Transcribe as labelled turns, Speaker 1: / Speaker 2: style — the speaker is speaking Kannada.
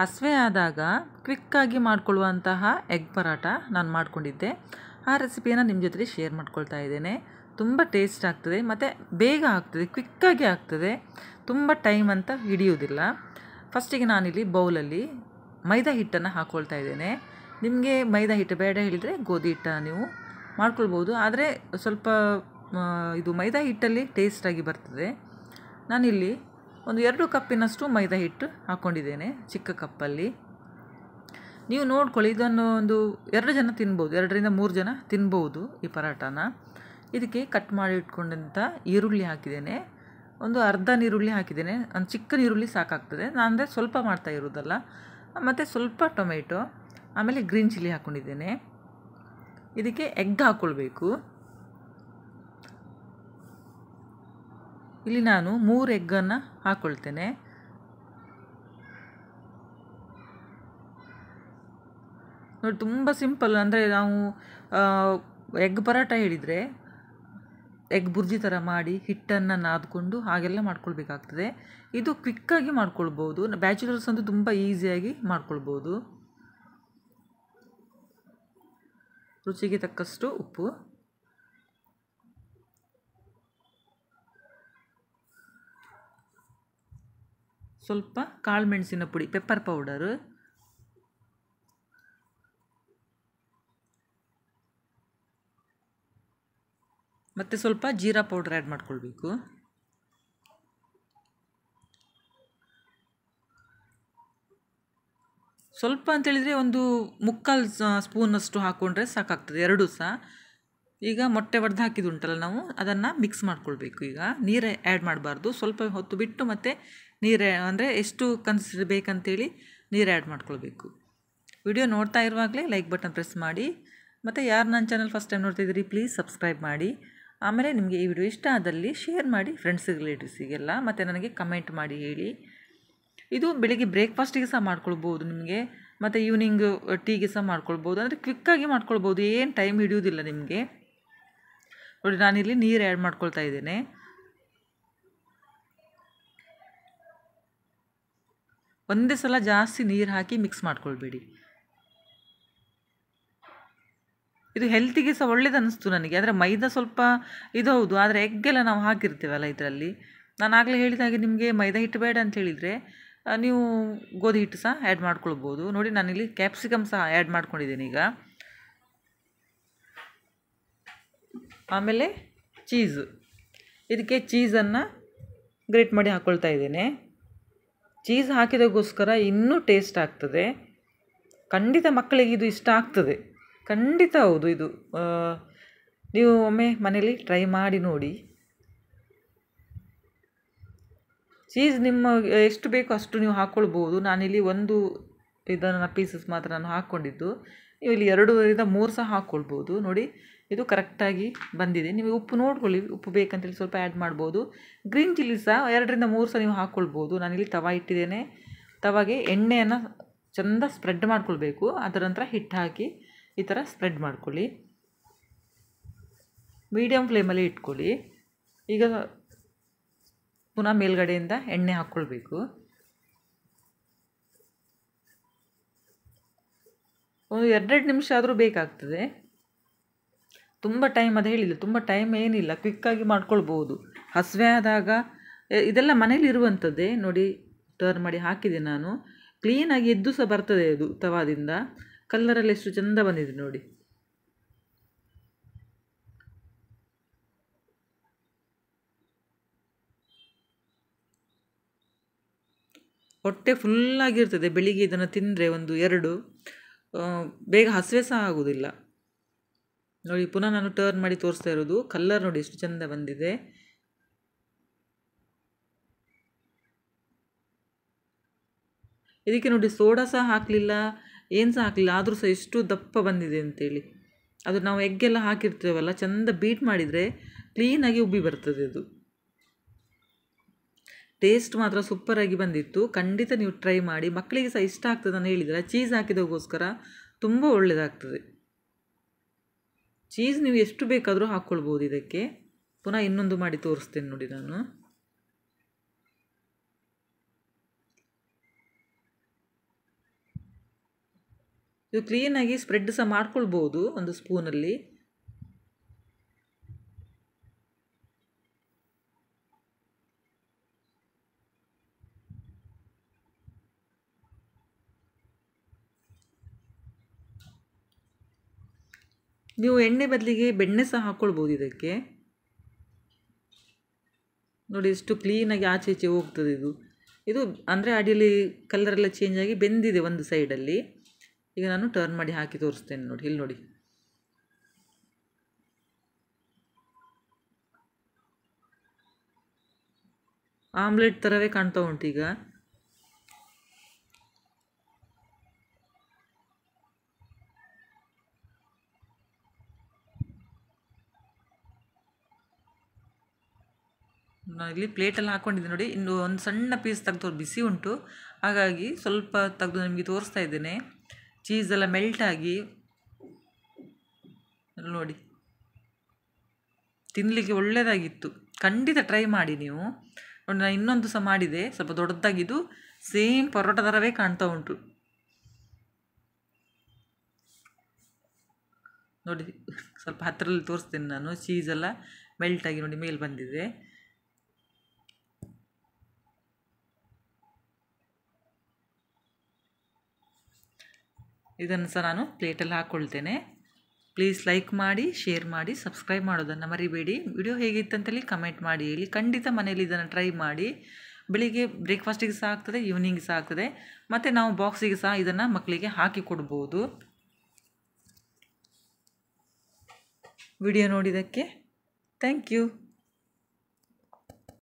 Speaker 1: ಹಸಿವೆ ಆದಾಗ ಕ್ವಿಕ್ಕಾಗಿ ಮಾಡಿಕೊಳ್ಳುವಂತಹ ಎಗ್ ಪರಾಟ ನಾನು ಮಾಡಿಕೊಂಡಿದ್ದೆ ಆ ರೆಸಿಪಿಯನ್ನು ನಿಮ್ಮ ಜೊತೆಗೆ ಶೇರ್ ಮಾಡ್ಕೊಳ್ತಾ ಇದ್ದೇನೆ ತುಂಬ ಟೇಸ್ಟ್ ಆಗ್ತದೆ ಮತ್ತು ಬೇಗ ಆಗ್ತದೆ ಕ್ವಿಕ್ಕಾಗಿ ಆಗ್ತದೆ ತುಂಬ ಟೈಮ್ ಅಂತ ಹಿಡಿಯುವುದಿಲ್ಲ ಫಸ್ಟಿಗೆ ನಾನಿಲ್ಲಿ ಬೌಲಲ್ಲಿ ಮೈದಾ ಹಿಟ್ಟನ್ನು ಹಾಕ್ಕೊಳ್ತಾ ಇದ್ದೇನೆ ನಿಮಗೆ ಮೈದಾ ಹಿಟ್ಟು ಬೇಡ ಹೇಳಿದರೆ ಗೋಧಿ ಹಿಟ್ಟನ್ನು ನೀವು ಮಾಡ್ಕೊಳ್ಬೋದು ಆದರೆ ಸ್ವಲ್ಪ ಇದು ಮೈದಾ ಹಿಟ್ಟಲ್ಲಿ ಟೇಸ್ಟಾಗಿ ಬರ್ತದೆ ನಾನಿಲ್ಲಿ ಒಂದು ಎರಡು ಕಪ್ಪಿನಷ್ಟು ಮೈದಾ ಹಿಟ್ಟು ಹಾಕ್ಕೊಂಡಿದ್ದೇನೆ ಚಿಕ್ಕ ಕಪ್ಪಲ್ಲಿ ನೀವು ನೋಡ್ಕೊಳ್ಳಿ ಇದನ್ನು ಒಂದು ಎರಡು ಜನ ತಿನ್ಬೋದು ಎರಡರಿಂದ ಮೂರು ಜನ ತಿನ್ಬೋದು ಈ ಪರಾಟನ ಇದಕ್ಕೆ ಕಟ್ ಮಾಡಿ ಇಟ್ಕೊಂಡಂಥ ಈರುಳ್ಳಿ ಹಾಕಿದ್ದೇನೆ ಒಂದು ಅರ್ಧ ನೀರುಳ್ಳಿ ಹಾಕಿದ್ದೇನೆ ಒಂದು ಚಿಕ್ಕ ನೀರುಳ್ಳಿ ಸಾಕಾಗ್ತದೆ ಅಂದರೆ ಸ್ವಲ್ಪ ಮಾಡ್ತಾ ಇರೋದಲ್ಲ ಮತ್ತು ಸ್ವಲ್ಪ ಟೊಮೆಟೊ ಆಮೇಲೆ ಗ್ರೀನ್ ಚಿಲ್ಲಿ ಹಾಕ್ಕೊಂಡಿದ್ದೇನೆ ಇದಕ್ಕೆ ಎಗ್ ಹಾಕ್ಕೊಳ್ಬೇಕು ಇಲ್ಲಿ ನಾನು ಮೂರು ಎಗ್ಗನ್ನು ಹಾಕ್ಕೊಳ್ತೇನೆ ನೋಡಿ ತುಂಬ ಸಿಂಪಲ್ ಅಂದರೆ ನಾವು ಎಗ್ ಪರಾಟ ಹೇಳಿದರೆ ಎಗ್ ಬುರ್ಜಿ ಥರ ಮಾಡಿ ಹಿಟ್ಟನ್ನು ನಾದ್ಕೊಂಡು ಹಾಗೆಲ್ಲ ಮಾಡ್ಕೊಳ್ಬೇಕಾಗ್ತದೆ ಇದು ಕ್ವಿಕ್ಕಾಗಿ ಮಾಡ್ಕೊಳ್ಬೋದು ಬ್ಯಾಚುಲರ್ಸ್ ಅಂತೂ ತುಂಬ ಈಸಿಯಾಗಿ ಮಾಡ್ಕೊಳ್ಬೋದು ರುಚಿಗೆ ತಕ್ಕಷ್ಟು ಉಪ್ಪು ಸ್ವಲ್ಪ ಕಾಳುಮೆಣಸಿನ ಪುಡಿ ಪೆಪ್ಪರ್ ಪೌಡರು ಮತ್ತೆ ಸ್ವಲ್ಪ ಜೀರಾ ಪೌಡರ್ ಆ್ಯಡ್ ಮಾಡ್ಕೊಳ್ಬೇಕು ಸ್ವಲ್ಪ ಅಂತೇಳಿದರೆ ಒಂದು ಮುಕ್ಕಾಲು ಸ್ಪೂನಷ್ಟು ಹಾಕ್ಕೊಂಡ್ರೆ ಸಾಕಾಗ್ತದೆ ಎರಡು ಸಹ ಈಗ ಮೊಟ್ಟೆ ಒಡೆದು ಹಾಕಿದುಂಟಲ್ಲ ನಾವು ಅದನ್ನು ಮಿಕ್ಸ್ ಮಾಡ್ಕೊಳ್ಬೇಕು ಈಗ ನೀರು ಆ್ಯಡ್ ಮಾಡಬಾರ್ದು ಸ್ವಲ್ಪ ಹೊತ್ತು ಬಿಟ್ಟು ಮತ್ತು ನೀರು ಅಂದರೆ ಎಷ್ಟು ಕನ್ಸಿಡರ್ ಬೇಕಂತೇಳಿ ನೀರು ಆ್ಯಡ್ ಮಾಡ್ಕೊಳ್ಬೇಕು ವಿಡಿಯೋ ನೋಡ್ತಾ ಇರುವಾಗಲೇ ಲೈಕ್ ಬಟನ್ ಪ್ರೆಸ್ ಮಾಡಿ ಮತ್ತು ಯಾರು ನನ್ನ ಚಾನಲ್ ಫಸ್ಟ್ ಟೈಮ್ ನೋಡ್ತಿದ್ದೀರಿ ಪ್ಲೀಸ್ ಸಬ್ಸ್ಕ್ರೈಬ್ ಮಾಡಿ ಆಮೇಲೆ ನಿಮಗೆ ಈ ವಿಡಿಯೋ ಇಷ್ಟ ಆದಲ್ಲಿ ಶೇರ್ ಮಾಡಿ ಫ್ರೆಂಡ್ಸಿಗೆ ರಿಲೇಟಿವ್ಸಿಗೆಲ್ಲ ಮತ್ತು ನನಗೆ ಕಮೆಂಟ್ ಮಾಡಿ ಹೇಳಿ ಇದು ಬೆಳಿಗ್ಗೆ ಬ್ರೇಕ್ಫಾಸ್ಟಿಗೆ ಸಹ ಮಾಡ್ಕೊಳ್ಬೋದು ನಿಮಗೆ ಮತ್ತು ಈವ್ನಿಂಗ್ ಟೀಗೆ ಸಹ ಮಾಡ್ಕೊಳ್ಬೋದು ಅಂದರೆ ಕ್ವಿಕ್ಕಾಗಿ ಮಾಡ್ಕೊಳ್ಬೋದು ಏನು ಟೈಮ್ ಹಿಡಿಯೋದಿಲ್ಲ ನಿಮಗೆ ನೋಡಿ ನಾನಿಲ್ಲಿ ನೀರು ಆ್ಯಡ್ ಮಾಡ್ಕೊಳ್ತಾ ಇದ್ದೇನೆ ಒಂದೇ ಸಲ ಜಾಸ್ತಿ ನೀರು ಹಾಕಿ ಮಿಕ್ಸ್ ಮಾಡ್ಕೊಳ್ಬೇಡಿ ಇದು ಹೆಲ್ತಿಗೆ ಸಹ ಒಳ್ಳೇದು ನನಗೆ ಆದರೆ ಮೈದಾ ಸ್ವಲ್ಪ ಇದು ಹೌದು ಆದರೆ ಎಗ್ಗೆಲ್ಲ ನಾವು ಹಾಕಿರ್ತೀವಲ್ಲ ಇದರಲ್ಲಿ ನಾನು ಆಗಲೇ ಹೇಳಿದ ಹಾಗೆ ನಿಮಗೆ ಮೈದಾ ಹಿಟ್ಟು ಬೇಡ ಅಂತ ಹೇಳಿದರೆ ನೀವು ಗೋಧಿ ಹಿಟ್ಟು ಸಹ ಆ್ಯಡ್ ಮಾಡ್ಕೊಳ್ಬೋದು ನೋಡಿ ನಾನಿಲ್ಲಿ ಕ್ಯಾಪ್ಸಿಕಮ್ ಸಹ ಆ್ಯಡ್ ಮಾಡ್ಕೊಂಡಿದ್ದೀನಿ ಈಗ ಆಮೇಲೆ ಚೀಸು ಇದಕ್ಕೆ ಚೀಸನ್ನು ಗ್ರೇಟ್ ಮಾಡಿ ಹಾಕ್ಕೊಳ್ತಾ ಇದ್ದೇನೆ ಚೀಸ್ ಹಾಕಿದಗೋಸ್ಕರ ಇನ್ನೂ ಟೇಸ್ಟ್ ಆಗ್ತದೆ ಖಂಡಿತ ಮಕ್ಕಳಿಗೆ ಇದು ಇಷ್ಟ ಆಗ್ತದೆ ಖಂಡಿತ ಹೌದು ಇದು ನೀವು ಒಮ್ಮೆ ಮನೇಲಿ ಟ್ರೈ ಮಾಡಿ ನೋಡಿ ಚೀಸ್ ನಿಮ್ಮ ಎಷ್ಟು ಬೇಕೋ ಅಷ್ಟು ನೀವು ಹಾಕ್ಕೊಳ್ಬೋದು ನಾನಿಲ್ಲಿ ಒಂದು ಇದನ್ನು ಪೀಸಸ್ ಮಾತ್ರ ನಾನು ಹಾಕ್ಕೊಂಡಿದ್ದು ನೀವು ಇಲ್ಲಿ ಎರಡರಿಂದ ಮೂರು ಸಹ ಹಾಕ್ಕೊಳ್ಬೋದು ನೋಡಿ ಇದು ಕರೆಕ್ಟಾಗಿ ಬಂದಿದೆ ನಿಮಗೆ ಉಪ್ಪು ನೋಡ್ಕೊಳ್ಳಿ ಉಪ್ಪು ಬೇಕಂತೇಳಿ ಸ್ವಲ್ಪ ಆ್ಯಡ್ ಮಾಡ್ಬೋದು ಗ್ರೀನ್ ಚಿಲ್ಲಿ ಸಹ ಎರಡರಿಂದ ಮೂರು ಸಹ ನೀವು ಹಾಕ್ಕೊಳ್ಬೋದು ನಾನಿಲ್ಲಿ ತವ ಇಟ್ಟಿದ್ದೇನೆ ತವಾಗೆ ಎಣ್ಣೆಯನ್ನು ಚೆಂದ ಸ್ಪ್ರೆಡ್ ಮಾಡ್ಕೊಳ್ಬೇಕು ಅದರ ನಂತರ ಹಿಟ್ಟು ಹಾಕಿ ಈ ಥರ ಸ್ಪ್ರೆಡ್ ಮಾಡ್ಕೊಳ್ಳಿ ಮೀಡಿಯಮ್ ಫ್ಲೇಮಲ್ಲಿ ಇಟ್ಕೊಳ್ಳಿ ಈಗ ಪುನಃ ಮೇಲ್ಗಡೆಯಿಂದ ಎಣ್ಣೆ ಹಾಕ್ಕೊಳ್ಬೇಕು ಒಂದು ಎರಡೆರಡು ನಿಮಿಷ ಆದರೂ ಬೇಕಾಗ್ತದೆ ತುಂಬ ಟೈಮ್ ಅದು ಹೇಳಿಲ್ಲ ತುಂಬ ಟೈಮ್ ಏನಿಲ್ಲ ಕ್ವಿಕ್ಕಾಗಿ ಮಾಡ್ಕೊಳ್ಬೋದು ಹಸಿವೆ ಆದಾಗ ಇದೆಲ್ಲ ಮನೇಲಿ ಇರುವಂಥದ್ದೇ ನೋಡಿ ಟರ್ನ್ ಮಾಡಿ ಹಾಕಿದೆ ನಾನು ಕ್ಲೀನಾಗಿ ಎದ್ದು ಸಹ ಬರ್ತದೆ ಅದು ತವಾದಿಂದ ಕಲ್ಲರಲ್ಲಿ ಎಷ್ಟು ಚೆಂದ ಬಂದಿದೆ ನೋಡಿ ಹೊಟ್ಟೆ ಫುಲ್ಲಾಗಿರ್ತದೆ ಬೆಳಿಗ್ಗೆ ಇದನ್ನು ತಿಂದರೆ ಒಂದು ಎರಡು ಬೇಗ ಹಸಿವೆ ಸಹ ಆಗುವುದಿಲ್ಲ ನೋಡಿ ಪುನಃ ನಾನು ಟರ್ನ್ ಮಾಡಿ ತೋರಿಸ್ತಾ ಇರೋದು ಕಲ್ಲರ್ ನೋಡಿ ಎಷ್ಟು ಚೆಂದ ಬಂದಿದೆ ಇದಕ್ಕೆ ನೋಡಿ ಸೋಡಾ ಸಹ ಹಾಕಲಿಲ್ಲ ಏನು ಸಹ ಹಾಕಲಿಲ್ಲ ಆದರೂ ಸಹ ಎಷ್ಟು ದಪ್ಪ ಬಂದಿದೆ ಅಂತೇಳಿ ಅದು ನಾವು ಎಗ್ಗೆಲ್ಲ ಹಾಕಿರ್ತೇವಲ್ಲ ಚೆಂದ ಬೀಟ್ ಮಾಡಿದರೆ ಕ್ಲೀನಾಗಿ ಉಬ್ಬಿ ಬರ್ತದೆ ಅದು ಟೇಸ್ಟ್ ಮಾತ್ರ ಸೂಪರಾಗಿ ಬಂದಿತ್ತು ಖಂಡಿತ ನೀವು ಟ್ರೈ ಮಾಡಿ ಮಕ್ಕಳಿಗೆ ಸಹ ಇಷ್ಟ ಆಗ್ತದೆ ನಾನು ಹೇಳಿದರೆ ಚೀಸ್ ಹಾಕಿದಕ್ಕೋಸ್ಕರ ತುಂಬ ಒಳ್ಳೆಯದಾಗ್ತದೆ ಚೀಸ್ ನೀವು ಎಷ್ಟು ಬೇಕಾದರೂ ಹಾಕ್ಕೊಳ್ಬೋದು ಇದಕ್ಕೆ ಪುನಃ ಇನ್ನೊಂದು ಮಾಡಿ ತೋರಿಸ್ತೇನೆ ನೋಡಿ ನಾನು ಇದು ಕ್ಲೀನಾಗಿ ಸ್ಪ್ರೆಡ್ ಸಹ ಮಾಡ್ಕೊಳ್ಬೋದು ಒಂದು ಸ್ಪೂನಲ್ಲಿ ನೀವು ಎಣ್ಣೆ ಬದಲಿಗೆ ಬೆಣ್ಣೆ ಸಹ ಹಾಕ್ಕೊಳ್ಬೋದು ಇದಕ್ಕೆ ನೋಡಿ ಎಷ್ಟು ಕ್ಲೀನಾಗಿ ಆಚೆ ಈಚೆ ಹೋಗ್ತದೆ ಇದು ಇದು ಅಂದರೆ ಅಡಿಯಲ್ಲಿ ಕಲರೆಲ್ಲ ಚೇಂಜ್ ಆಗಿ ಬೆಂದಿದೆ ಒಂದು ಸೈಡಲ್ಲಿ ಈಗ ನಾನು ಟರ್ನ್ ಮಾಡಿ ಹಾಕಿ ತೋರಿಸ್ತೇನೆ ನೋಡಿ ಇಲ್ಲಿ ನೋಡಿ ಆಮ್ಲೆಟ್ ಥರವೇ ಕಾಣ್ತಾ ಉಂಟು ಈಗ ಇಲ್ಲಿ ಪ್ಲೇಟಲ್ಲಿ ಹಾಕ್ಕೊಂಡಿದ್ದೆ ನೋಡಿ ಇನ್ನು ಒಂದು ಸಣ್ಣ ಪೀಸ್ ತೆಗೆದು ಬಿಸಿ ಉಂಟು ಹಾಗಾಗಿ ಸ್ವಲ್ಪ ತೆಗೆದು ನಿಮಗೆ ತೋರಿಸ್ತಾ ಇದ್ದೇನೆ ಚೀಸೆಲ್ಲ ಆಗಿ ನೋಡಿ ತಿನ್ನಲಿಕ್ಕೆ ಒಳ್ಳೆಯದಾಗಿತ್ತು ಖಂಡಿತ ಟ್ರೈ ಮಾಡಿ ನೀವು ನೋಡಿ ನಾನು ಇನ್ನೊಂದು ಸಹ ಮಾಡಿದೆ ಸ್ವಲ್ಪ ದೊಡ್ಡದಾಗಿದ್ದು ಸೇಮ್ ಪರೋಟ ಥರವೇ ಕಾಣ್ತಾ ಉಂಟು ನೋಡಿ ಸ್ವಲ್ಪ ಹತ್ತಿರಲ್ಲಿ ತೋರಿಸ್ತೇನೆ ನಾನು ಚೀಸೆಲ್ಲ ಮೆಲ್ಟಾಗಿ ನೋಡಿ ಮೇಲೆ ಬಂದಿದೆ ಇದನ್ನು ಸಹ ನಾನು ಪ್ಲೇಟಲ್ಲಿ ಹಾಕ್ಕೊಳ್ತೇನೆ ಪ್ಲೀಸ್ ಲೈಕ್ ಮಾಡಿ ಶೇರ್ ಮಾಡಿ ಸಬ್ಸ್ಕ್ರೈಬ್ ಮಾಡೋದನ್ನು ಮರಿಬೇಡಿ ವಿಡಿಯೋ ಹೇಗಿತ್ತಂತೇಳಿ ಕಮೆಂಟ್ ಮಾಡಿ ಹೇಳಿ ಖಂಡಿತ ಮನೆಯಲ್ಲಿ ಇದನ್ನು ಟ್ರೈ ಮಾಡಿ ಬೆಳಿಗ್ಗೆ ಬ್ರೇಕ್ಫಾಸ್ಟಿಗೆ ಸಹ ಆಗ್ತದೆ ಈವ್ನಿಂಗ್ ಸಹ ಆಗ್ತದೆ ಮತ್ತು ನಾವು ಬಾಕ್ಸಿಗೆ ಸಹ ಇದನ್ನು ಮಕ್ಕಳಿಗೆ ಹಾಕಿ ಕೊಡ್ಬೋದು ವಿಡಿಯೋ ನೋಡಿದ್ದಕ್ಕೆ ಥ್ಯಾಂಕ್ ಯು